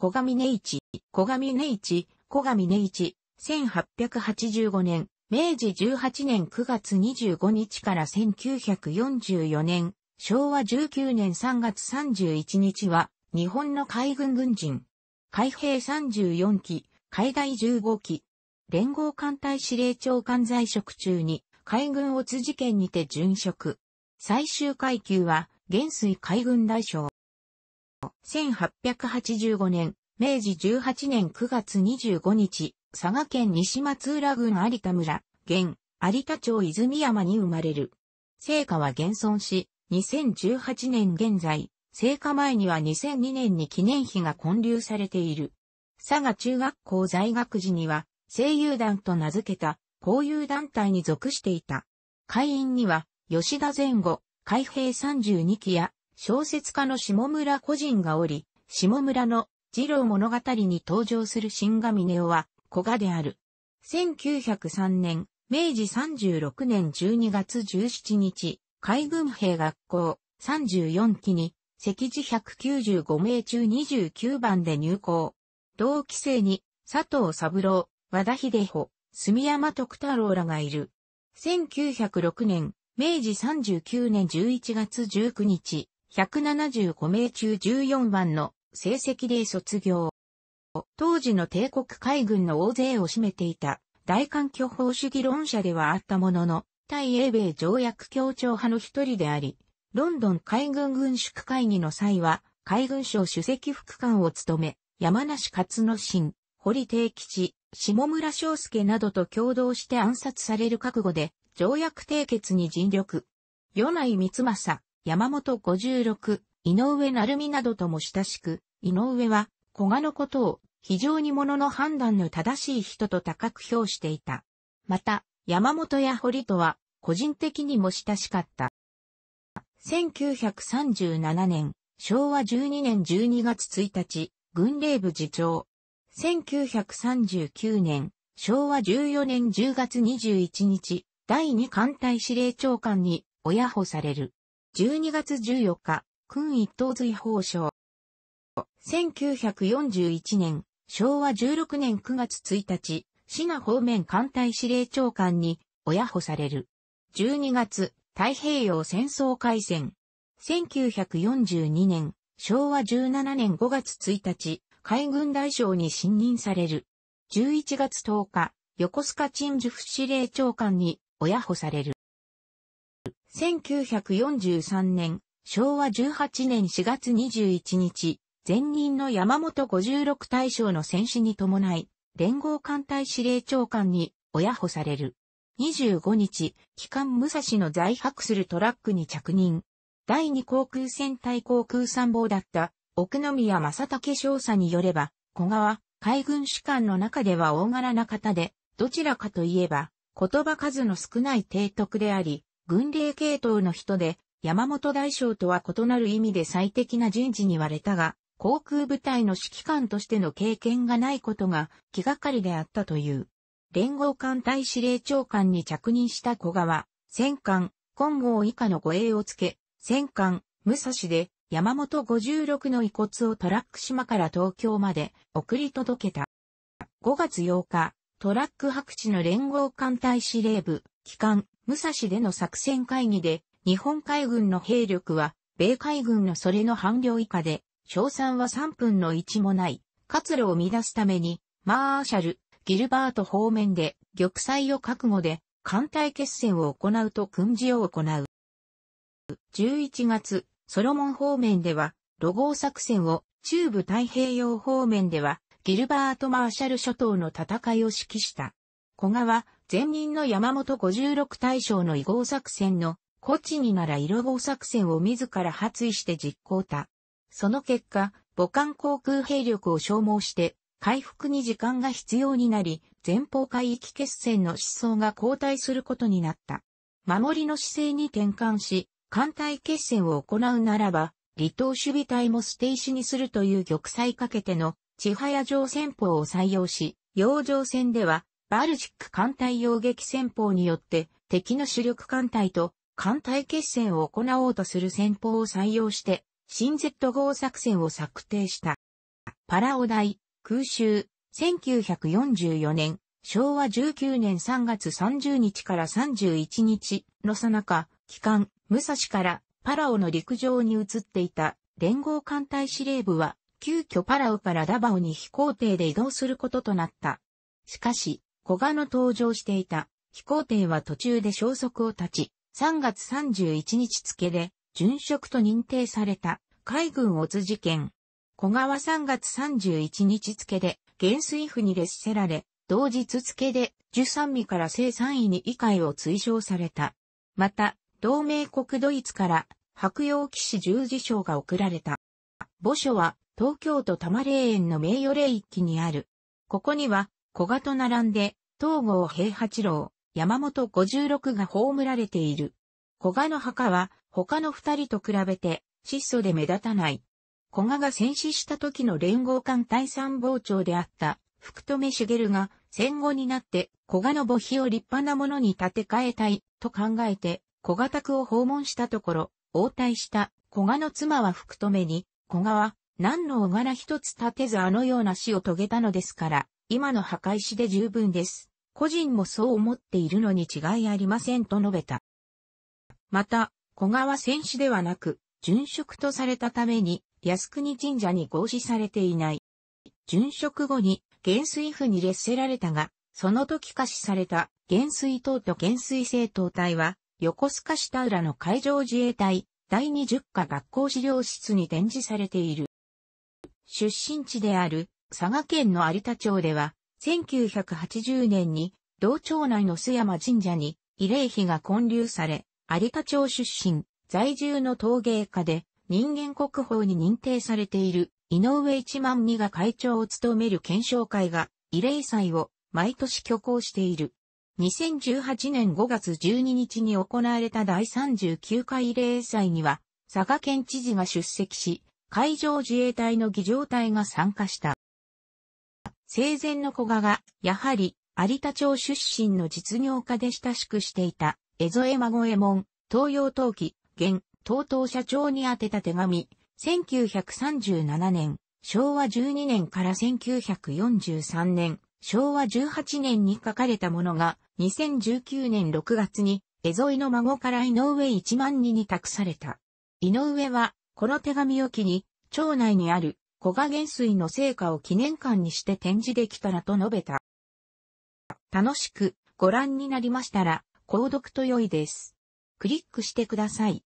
小上根市、小上根市、小上根一、1885年、明治18年9月25日から1944年、昭和19年3月31日は、日本の海軍軍人、海兵34機、海外15機、連合艦隊司令長官在職中に、海軍乙事件にて殉職。最終階級は、元帥海軍大将。1885年、明治18年9月25日、佐賀県西松浦郡有田村、現、有田町泉山に生まれる。聖火は現存し、2018年現在、聖火前には2002年に記念碑が建立されている。佐賀中学校在学時には、声優団と名付けた、交友団体に属していた。会員には、吉田前後、海兵32期や、小説家の下村個人がおり、下村の二郎物語に登場する新神ネオは、古賀である。1903年、明治36年12月17日、海軍兵学校34期に、席次195名中29番で入校。同期生に、佐藤三郎、和田秀穂、住山徳太郎らがいる。1906年、明治39年11月19日、175名中14番の成績で卒業。当時の帝国海軍の大勢を占めていた大環境法主義論者ではあったものの、対英米条約協調派の一人であり、ロンドン海軍軍縮会議の際は、海軍省主席副官を務め、山梨勝之進、堀定吉、下村昌介などと共同して暗殺される覚悟で、条約締結に尽力。与内光政、山本56、井上成美などとも親しく、井上は、古賀のことを、非常に物の判断の正しい人と高く評していた。また、山本や堀とは、個人的にも親しかった。1937年、昭和12年12月1日、軍令部次長。1939年、昭和14年10月21日、第2艦隊司令長官に、親保される。12月14日、君一等随法省。1941年、昭和16年9月1日、シナ方面艦隊司令長官に親保される。12月、太平洋戦争開戦。1942年、昭和17年5月1日、海軍大将に信任される。11月10日、横須賀鎮守府司令長官に親保される。1943年、昭和18年4月21日、前任の山本56大将の戦死に伴い、連合艦隊司令長官に親保される。25日、機関武蔵の在泊するトラックに着任。第二航空戦隊航空参謀だった奥宮正武少佐によれば、小川海軍士官の中では大柄な方で、どちらかといえば、言葉数の少ない提督であり、軍令系統の人で、山本大将とは異なる意味で最適な人事に割れたが、航空部隊の指揮官としての経験がないことが気がかりであったという。連合艦隊司令長官に着任した小川、戦艦、金剛以下の護衛をつけ、戦艦、武蔵で山本56の遺骨をトラック島から東京まで送り届けた。5月8日、トラック白地の連合艦隊司令部、機関、武蔵での作戦会議で、日本海軍の兵力は、米海軍のそれの半量以下で、賞賛は3分の1もない、活路を乱すために、マーシャル、ギルバート方面で、玉砕を覚悟で、艦隊決戦を行うと訓示を行う。11月、ソロモン方面では、ロゴー作戦を、中部太平洋方面では、ギルバート・マーシャル諸島の戦いを指揮した。小川、前任の山本56大将の異合作戦の、コチになら色合作戦を自ら発意して実行た。その結果、母艦航空兵力を消耗して、回復に時間が必要になり、前方海域決戦の思想が後退することになった。守りの姿勢に転換し、艦隊決戦を行うならば、離島守備隊も捨て石にするという玉砕かけての、千早城戦法を採用し、洋上戦では、バルチック艦隊用撃戦法によって敵の主力艦隊と艦隊決戦を行おうとする戦法を採用して、新 Z 号作戦を策定した。パラオ大、空襲、1944年、昭和19年3月30日から31日のさなか、機関、武蔵からパラオの陸上に移っていた連合艦隊司令部は、急遽パラオからダバオに飛行艇で移動することとなった。しかし、古賀の登場していた。飛行艇は途中で消息を絶ち、3月31日付で、殉職と認定された、海軍オツ事件。古賀は3月31日付で、元帥府に列せられ、同日付で、13位から正3位に議会を追奨された。また、同盟国ドイツから、白洋騎士十字章が贈られた。墓所は、東京都多摩霊園の名誉霊域にある。ここには、古賀と並んで、東郷平八郎、山本五十六が葬られている。古賀の墓は他の二人と比べて質素で目立たない。古賀が戦死した時の連合艦第三傍長であった福留茂が戦後になって古賀の墓碑を立派なものに建て替えたいと考えて小賀宅を訪問したところ応対した古賀の妻は福留に古賀は何の小柄一つ建てずあのような死を遂げたのですから今の墓石で十分です。個人もそう思っているのに違いありませんと述べた。また、小川戦士ではなく、殉職とされたために、靖国神社に合祀されていない。殉職後に、元帥府に列せられたが、その時可視された元帥党と元帥政党隊は、横須賀下浦の海上自衛隊第20課学校資料室に展示されている。出身地である佐賀県の有田町では、1980年に、同町内の須山神社に、慰霊碑が建立され、有田町出身、在住の陶芸家で、人間国宝に認定されている、井上一万二が会長を務める検証会が、慰霊祭を毎年挙行している。2018年5月12日に行われた第39回慰霊祭には、佐賀県知事が出席し、海上自衛隊の儀仗隊が参加した。生前の小賀が、やはり、有田町出身の実業家で親しくしていた、江添孫右衛門、東洋陶器、現、東東社長に宛てた手紙、1937年、昭和12年から1943年、昭和18年に書かれたものが、2019年6月に、江添の孫から井上一万人に託された。井上は、この手紙を機に、町内にある古賀元帥の成果を記念館にして展示できたらと述べた。楽しくご覧になりましたら、購読と良いです。クリックしてください。